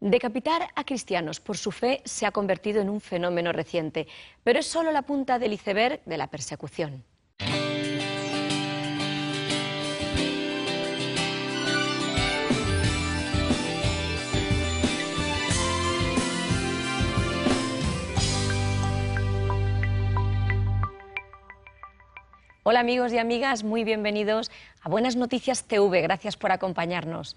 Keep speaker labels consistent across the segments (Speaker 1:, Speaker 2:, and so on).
Speaker 1: Decapitar a cristianos por su fe se ha convertido en un fenómeno reciente, pero es solo la punta del iceberg de la persecución. Hola amigos y amigas, muy bienvenidos a Buenas Noticias TV. Gracias por acompañarnos.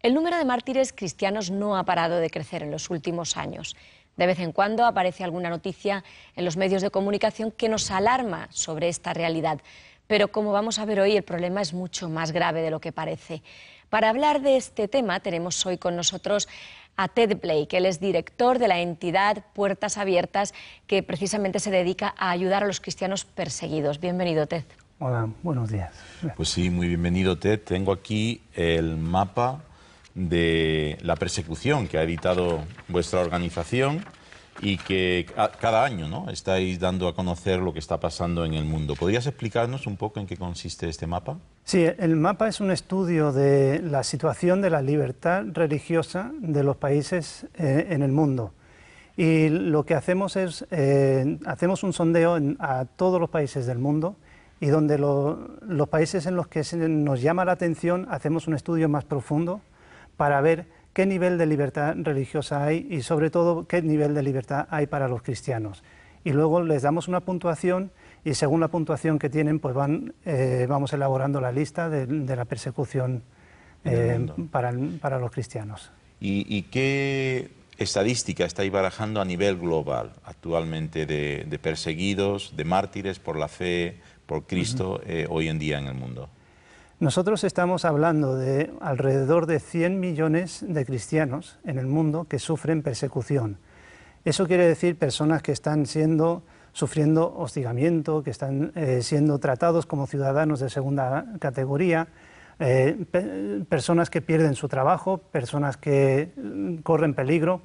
Speaker 1: El número de mártires cristianos no ha parado de crecer en los últimos años. De vez en cuando aparece alguna noticia en los medios de comunicación que nos alarma sobre esta realidad. Pero como vamos a ver hoy, el problema es mucho más grave de lo que parece. Para hablar de este tema tenemos hoy con nosotros a Ted Blake. Él es director de la entidad Puertas Abiertas, que precisamente se dedica a ayudar a los cristianos perseguidos. Bienvenido, Ted.
Speaker 2: Hola, buenos días. Pues
Speaker 3: sí, muy bienvenido, Ted. Tengo aquí el mapa de la persecución que ha evitado vuestra organización y que cada año ¿no? estáis dando a conocer lo que está pasando en el mundo. ¿Podrías explicarnos un poco en qué consiste este mapa?
Speaker 2: Sí, el mapa es un estudio de la situación de la libertad religiosa de los países eh, en el mundo. Y lo que hacemos es, eh, hacemos un sondeo a todos los países del mundo y donde los países en los que nos llama la atención hacemos un estudio más profundo para ver qué nivel de libertad religiosa hay y sobre todo qué nivel de libertad hay para los cristianos. Y luego les damos una puntuación y según la puntuación que tienen, pues van, eh, vamos elaborando la lista de, la persecución eh, para, los cristianos. ¿Y,
Speaker 3: qué estadística estáis barajando a nivel global actualmente de, perseguidos, de mártires por la fe, por Cristo, eh, hoy en día en el mundo?
Speaker 2: Nosotros estamos hablando de alrededor de 100 millones de cristianos en el mundo que sufren persecución. Eso quiere decir personas que están siendo sufriendo hostigamiento, que están eh, siendo tratados como ciudadanos de segunda categoría, eh, personas que pierden su trabajo, personas que mm, corren peligro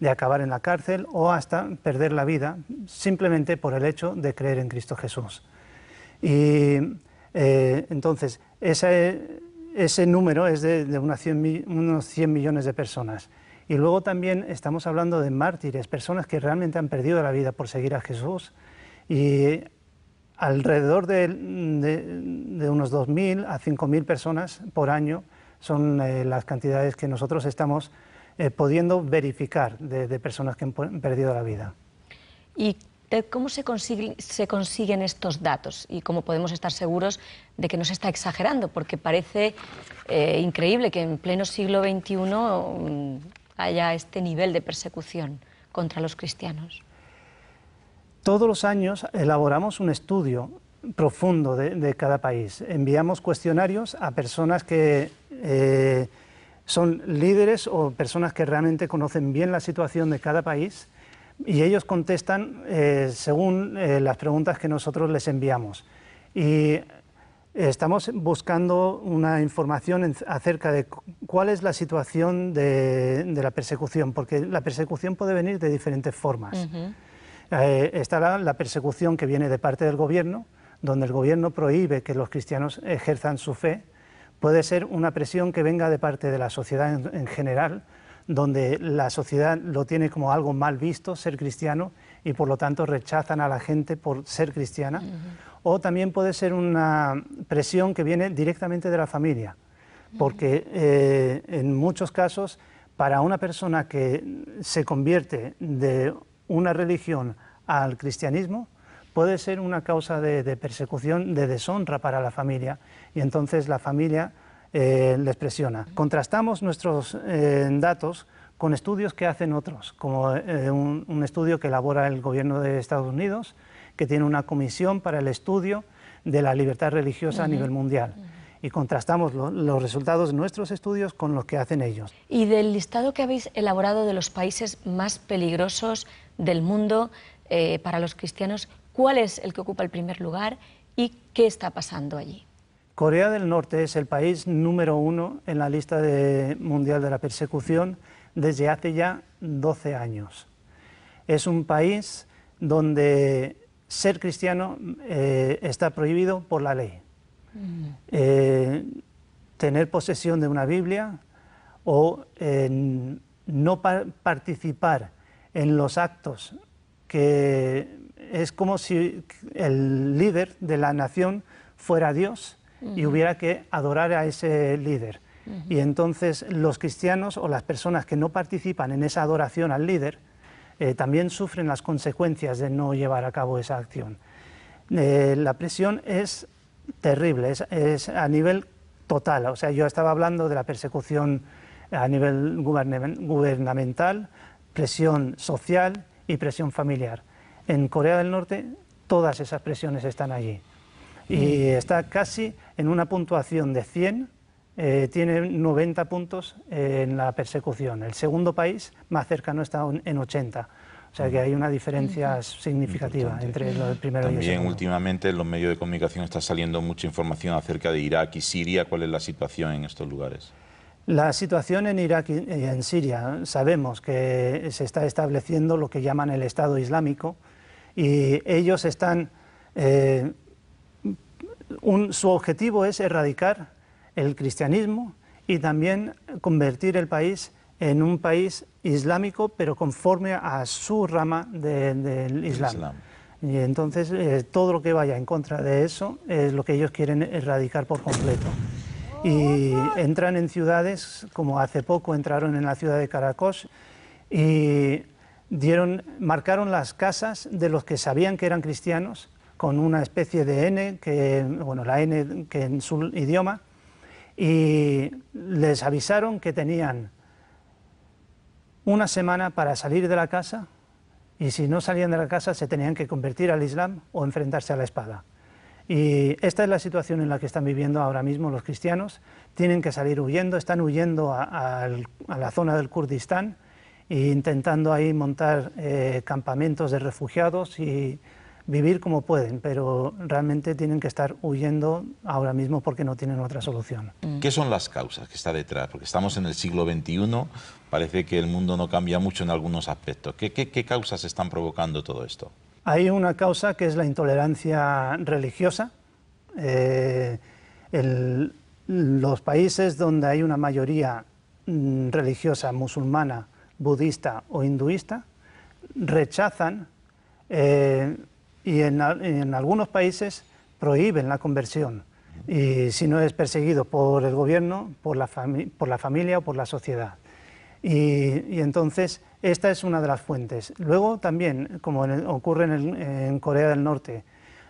Speaker 2: de acabar en la cárcel o hasta perder la vida simplemente por el hecho de creer en Cristo Jesús. Y eh, entonces, ese, número es de, unos 100 millones de personas. Y luego también estamos hablando de mártires, personas que realmente han perdido la vida por seguir a Jesús. Y alrededor de, unos 2.000 a 5.000 personas por año son eh, las cantidades que nosotros estamos eh, pudiendo verificar de, personas que han perdido la vida.
Speaker 1: ¿Y ¿cómo se, consiguen estos datos y cómo podemos estar seguros de que no se está exagerando? Porque parece eh, increíble que en pleno siglo XXI mm, haya este nivel de persecución contra los cristianos. Todos
Speaker 2: los años elaboramos un estudio profundo de, cada país. Enviamos cuestionarios a personas que... Eh, son líderes o personas que realmente conocen bien la situación de cada país y ellos contestan eh, según eh, las preguntas que nosotros les enviamos. Y estamos buscando una información acerca de cuál es la situación de, la persecución, porque la persecución puede venir de diferentes formas. Eh, está la, persecución que viene de parte del gobierno, donde el gobierno prohíbe que los cristianos ejerzan su fe. Puede ser una presión que venga de parte de la sociedad en general, donde la sociedad lo tiene como algo mal visto ser cristiano y por lo tanto rechazan a la gente por ser cristiana. O también puede ser una presión que viene directamente de la familia, porque eh, en muchos casos para una persona que se convierte de una religión al cristianismo, puede ser una causa de, persecución, de deshonra para la familia. Y entonces la familia eh, les presiona. Contrastamos nuestros eh, datos con estudios que hacen otros, como eh, un, estudio que elabora el gobierno de Estados Unidos, que tiene una comisión para el estudio de la libertad religiosa a nivel mundial. Y contrastamos los resultados de nuestros estudios con los que hacen ellos.
Speaker 1: Y del listado que habéis elaborado de los países más peligrosos del mundo para los cristianos, ¿cuál es el que ocupa el primer lugar y qué está pasando allí?
Speaker 2: Corea del Norte es el país número uno en la lista mundial de la persecución desde hace ya 12 años. Es un país donde ser cristiano eh, está prohibido por la ley. Mm. Eh, tener posesión de una Biblia o no participar en los actos que es como si el líder de la nación fuera Dios y hubiera que adorar a ese líder. Y entonces los cristianos o las personas que no participan en esa adoración al líder eh, también sufren las consecuencias de no llevar a cabo esa acción. Eh, la presión es terrible, es, a nivel total. O sea, yo estaba hablando de la persecución a nivel gubernamental, presión social y presión familiar. En Corea del Norte todas esas presiones están allí y está casi en una puntuación de 100, eh, tiene 90 puntos en la persecución. El segundo país más cercano está en 80. O sea que hay una diferencia significativa entre lo del primero y el segundo.
Speaker 3: últimamente en los medios de comunicación está saliendo mucha información acerca de Irak y Siria. ¿Cuál es la situación en estos lugares?
Speaker 2: La situación en Irak y eh, en Siria, sabemos que se está estableciendo lo que llaman el Estado Islámico y ellos están eh, su objetivo es erradicar el cristianismo y también convertir el país en un país islámico, pero conforme a su rama del Islam. Y entonces eh, todo lo que vaya en contra de eso es lo que ellos quieren erradicar por completo. Y entran en ciudades, como hace poco entraron en la ciudad de Caracos, y marcaron las casas de los que sabían que eran cristianos con una especie de N, que, bueno, la N que en su idioma, y les avisaron que tenían una semana para salir de la casa y si no salían de la casa se tenían que convertir al Islam o enfrentarse a la espada. Y esta es la situación en la que están viviendo ahora mismo los cristianos. Tienen que salir huyendo, están huyendo a, la zona del Kurdistán e intentando ahí montar eh, campamentos de refugiados y vivir como pueden, pero realmente tienen que estar huyendo ahora mismo porque no tienen otra solución.
Speaker 3: Mm. ¿Qué son las causas que está detrás? Porque estamos en el siglo XXI, parece que el mundo no cambia mucho en algunos aspectos. ¿Qué, causas están provocando todo esto?
Speaker 2: Hay una causa que es la intolerancia religiosa. Eh, los países donde hay una mayoría mm, religiosa musulmana, budista o hinduista rechazan eh, y en, algunos países prohíben la conversión y si no es perseguido por el gobierno, por la, por la familia o por la sociedad. Y, entonces esta es una de las fuentes. Luego también, como ocurre en, Corea del Norte,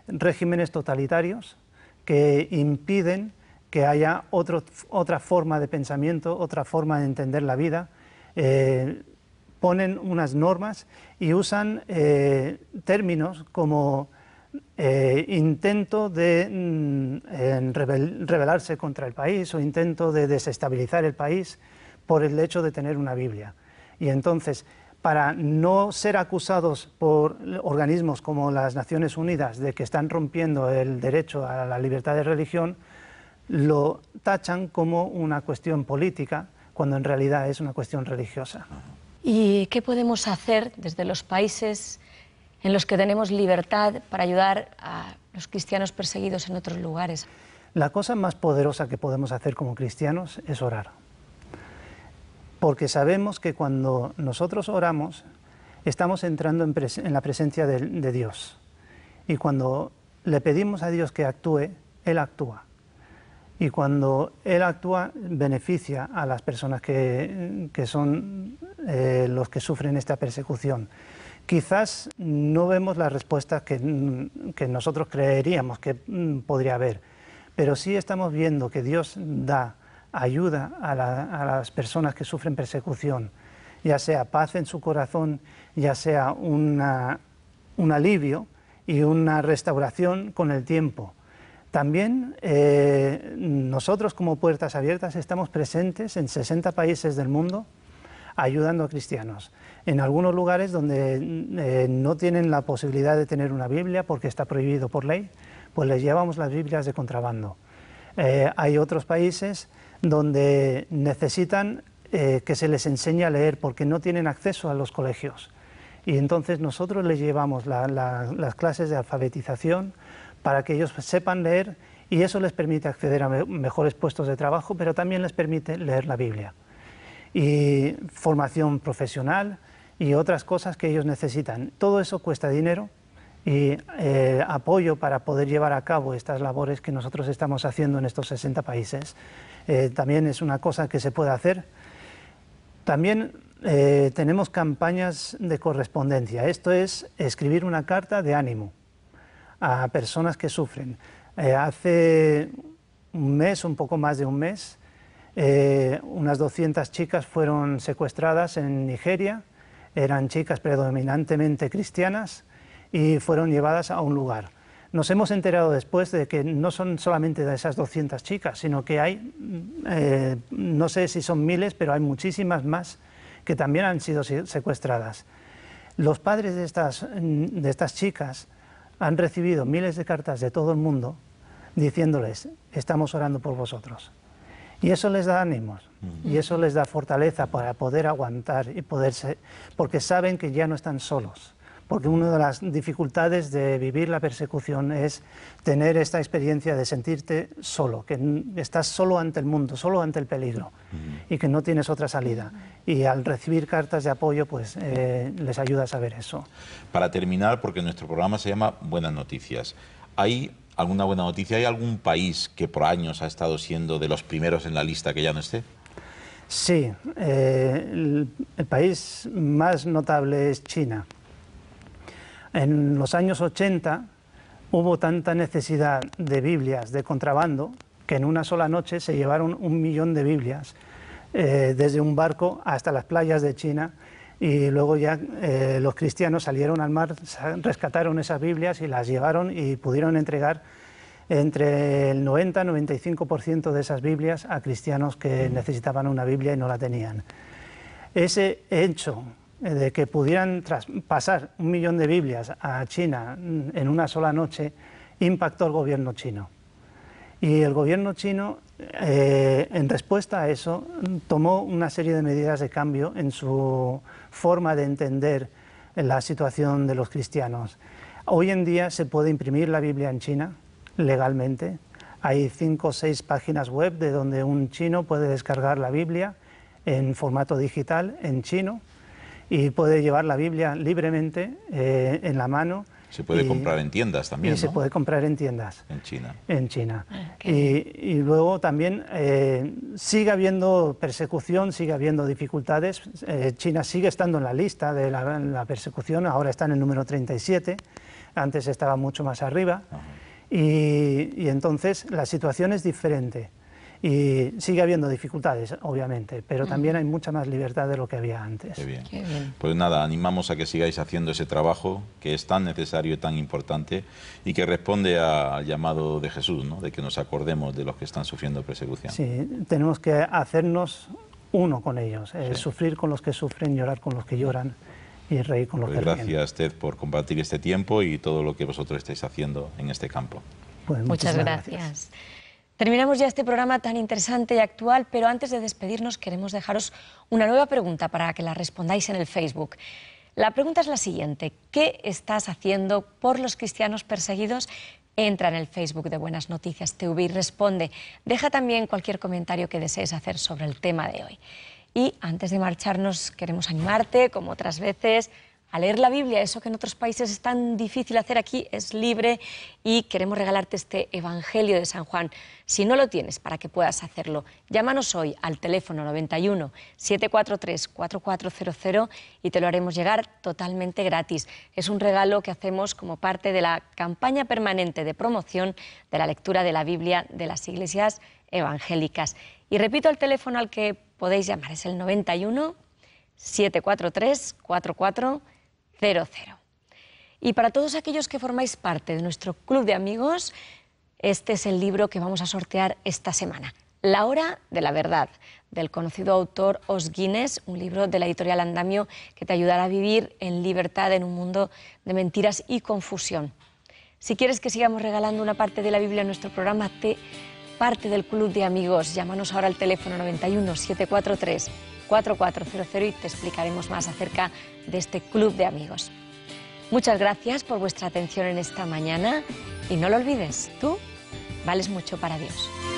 Speaker 2: regímenes totalitarios que impiden que haya otra forma de pensamiento, otra forma de entender la vida. Eh, ponen unas normas y usan eh, términos como eh, intento de mm, rebelarse contra el país o intento de desestabilizar el país por el hecho de tener una Biblia. Y entonces, para no ser acusados por organismos como las Naciones Unidas de que están rompiendo el derecho a la libertad de religión, lo tachan como una cuestión política, cuando en realidad es una cuestión religiosa.
Speaker 1: ¿Y qué podemos hacer desde los países en los que tenemos libertad para ayudar a los cristianos perseguidos en otros lugares?
Speaker 2: La cosa más poderosa que podemos hacer como cristianos es orar. Porque sabemos que cuando nosotros oramos, estamos entrando en, la presencia de Dios. Y cuando le pedimos a Dios que actúe, Él actúa y cuando él actúa beneficia a las personas que, son eh, los que sufren esta persecución. Quizás no vemos las respuestas que, nosotros creeríamos que mm, podría haber, pero sí estamos viendo que Dios da ayuda a, las personas que sufren persecución, ya sea paz en su corazón, ya sea un alivio y una restauración con el tiempo. También eh, nosotros como Puertas Abiertas estamos presentes en 60 países del mundo ayudando a cristianos. En algunos lugares donde eh, no tienen la posibilidad de tener una Biblia porque está prohibido por ley, pues les llevamos las Biblias de contrabando. Eh, hay otros países donde necesitan que se les enseñe a leer porque no tienen acceso a los colegios. Y entonces nosotros les llevamos las clases de alfabetización para que ellos sepan leer y eso les permite acceder a mejores puestos de trabajo, pero también les permite leer la Biblia. Y formación profesional y otras cosas que ellos necesitan. Todo eso cuesta dinero y eh, apoyo para poder llevar a cabo estas labores que nosotros estamos haciendo en estos 60 países. Eh, también es una cosa que se puede hacer. También eh, tenemos campañas de correspondencia. Esto es escribir una carta de ánimo a personas que sufren. Eh, hace un mes, un poco más de un mes, eh, unas 200 chicas fueron secuestradas en Nigeria, eran chicas predominantemente cristianas y fueron llevadas a un lugar. Nos hemos enterado después de que no son solamente de esas 200 chicas, sino que hay, eh, no sé si son miles, pero hay muchísimas más que también han sido secuestradas. Los padres de estas chicas han recibido miles de cartas de todo el mundo diciéndoles, estamos orando por vosotros. Y eso les da ánimos, y eso les da fortaleza para poder aguantar y poderse, porque saben que ya no están solos, porque una de las dificultades de vivir la persecución es tener esta experiencia de sentirte solo, que estás solo ante el mundo, solo ante el peligro y que no tienes otra salida. Y al recibir cartas de apoyo, pues eh, les ayuda a saber eso.
Speaker 3: Para terminar, porque nuestro programa se llama Buenas Noticias, ¿hay alguna buena noticia? ¿Hay algún país que por años ha estado siendo de los primeros en la lista que ya no esté?
Speaker 2: Sí, eh, el país más notable es China. En los años 80 hubo tanta necesidad de Biblias de contrabando que en una sola noche se llevaron un millón de Biblias eh, desde un barco hasta las playas de China y luego ya eh, los cristianos salieron al mar, rescataron esas Biblias y las llevaron y pudieron entregar entre el 90 y 95% de esas Biblias a cristianos que necesitaban una Biblia y no la tenían. Ese hecho eh, de que pudieran traspasar un millón de Biblias a China en una sola noche, impactó al gobierno chino. Y el gobierno chino, eh, en respuesta a eso, tomó una serie de medidas de cambio en su forma de entender la situación de los cristianos. Hoy en día se puede imprimir la Biblia en China legalmente. Hay cinco o seis páginas web de donde un chino puede descargar la Biblia en formato digital en chino y puede llevar la Biblia libremente eh, en la mano. Se puede comprar
Speaker 3: en tiendas también. Y se puede
Speaker 2: comprar en tiendas. En China. En China. Y, luego también eh, sigue habiendo persecución, sigue habiendo dificultades. Eh, China sigue estando en la lista de la, persecución, ahora está en el número 37, antes estaba mucho más arriba. y, entonces la situación es diferente. Y sigue habiendo dificultades, obviamente, pero también hay mucha más libertad de lo que había antes. Qué bien.
Speaker 3: Pues nada, animamos a que sigáis haciendo ese trabajo que es tan necesario y tan importante y que responde al llamado de Jesús, ¿no? de que nos acordemos de los que están sufriendo
Speaker 2: persecución. Sí, tenemos que hacernos uno con ellos, eh, sufrir con los que sufren, llorar con los que lloran y reír con los pues que ríen.
Speaker 3: Gracias, Ted, por compartir este tiempo y todo lo que vosotros estáis haciendo en este campo. Pues muchas
Speaker 1: gracias. Terminamos ya este programa tan interesante y actual, pero antes de despedirnos queremos dejaros una nueva pregunta para que la respondáis en el Facebook. La pregunta es la siguiente. ¿Qué estás haciendo por los cristianos perseguidos? Entra en el Facebook de Buenas Noticias TV y responde. Deja también cualquier comentario que desees hacer sobre el tema de hoy. Y antes de marcharnos, queremos animarte, como otras veces, a leer la Biblia, eso que en otros países es tan difícil hacer aquí, es libre y queremos regalarte este Evangelio de San Juan. Si no lo tienes, para que puedas hacerlo, llámanos hoy al teléfono 91 743 4400 y te lo haremos llegar totalmente gratis. Es un regalo que hacemos como parte de la campaña permanente de promoción de la lectura de la Biblia de las iglesias evangélicas. Y repito el teléfono al que podéis llamar, es el 91 743 4400. Y para todos aquellos que formáis parte de nuestro club de amigos, este es el libro que vamos a sortear esta semana. La hora de la verdad, del conocido autor Os Guinness, un libro de la editorial Andamio que te ayudará a vivir en libertad en un mundo de mentiras y confusión. Si quieres que sigamos regalando una parte de la Biblia en nuestro programa, te parte del club de amigos. Llámanos ahora al teléfono 91 743 4400 y te explicaremos más acerca de este club de amigos. Muchas gracias por vuestra atención en esta mañana y no lo olvides, tú vales mucho para Dios.